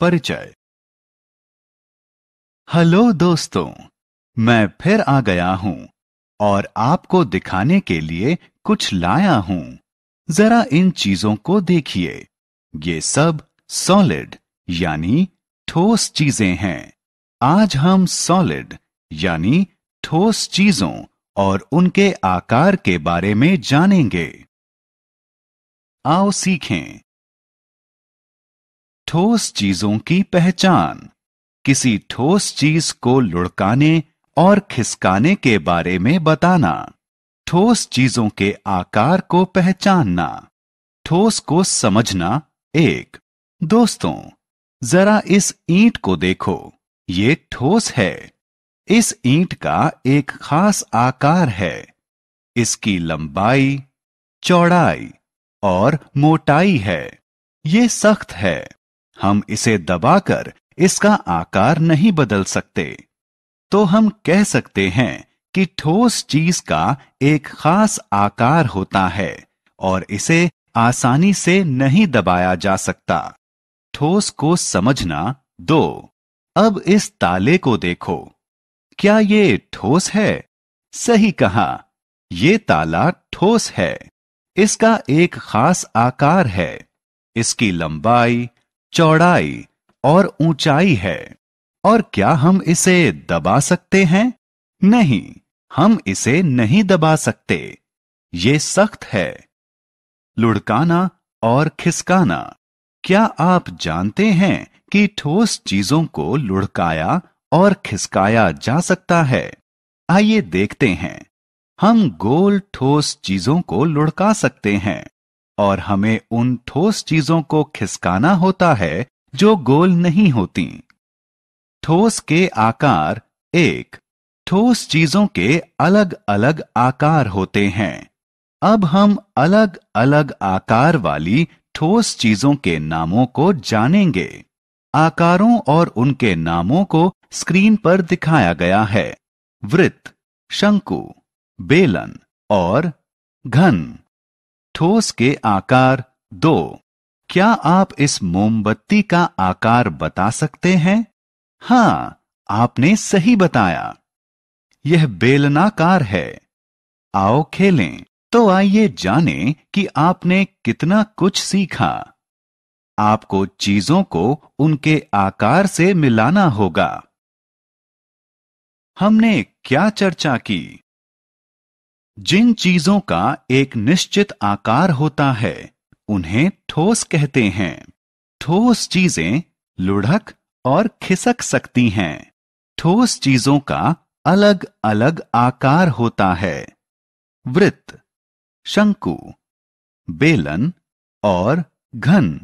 परिचय हेलो दोस्तों मैं फिर आ गया हूं और आपको दिखाने के लिए कुछ लाया हूं जरा इन चीजों को देखिए ये सब सॉलिड यानी ठोस चीजें हैं आज हम सॉलिड यानी ठोस चीजों और उनके आकार के बारे में जानेंगे आओ सीखें ठोस चीजों की पहचान किसी ठोस चीज को लुढ़काने और खिसकाने के बारे में बताना ठोस चीजों के आकार को पहचानना ठोस को समझना एक दोस्तों जरा इस ईंट को देखो ये ठोस है इस ईंट का एक खास आकार है इसकी लंबाई चौड़ाई और मोटाई है ये सख्त है हम इसे दबाकर इसका आकार नहीं बदल सकते तो हम कह सकते हैं कि ठोस चीज का एक खास आकार होता है और इसे आसानी से नहीं दबाया जा सकता ठोस को समझना दो अब इस ताले को देखो क्या ये ठोस है सही कहा ये ताला ठोस है इसका एक खास आकार है इसकी लंबाई चौड़ाई और ऊंचाई है और क्या हम इसे दबा सकते हैं नहीं हम इसे नहीं दबा सकते ये सख्त है लुढ़काना और खिसकाना क्या आप जानते हैं कि ठोस चीजों को लुढ़काया और खिसकाया जा सकता है आइए देखते हैं हम गोल ठोस चीजों को लुढ़का सकते हैं और हमें उन ठोस चीजों को खिसकाना होता है जो गोल नहीं होती ठोस के आकार एक ठोस चीजों के अलग अलग आकार होते हैं अब हम अलग अलग आकार वाली ठोस चीजों के नामों को जानेंगे आकारों और उनके नामों को स्क्रीन पर दिखाया गया है वृत्त शंकु बेलन और घन ठोस के आकार दो क्या आप इस मोमबत्ती का आकार बता सकते हैं हाँ आपने सही बताया यह बेलनाकार है आओ खेलें तो आइए जानें कि आपने कितना कुछ सीखा आपको चीजों को उनके आकार से मिलाना होगा हमने क्या चर्चा की जिन चीजों का एक निश्चित आकार होता है उन्हें ठोस कहते हैं ठोस चीजें लुढ़क और खिसक सकती हैं ठोस चीजों का अलग अलग आकार होता है वृत्त शंकु बेलन और घन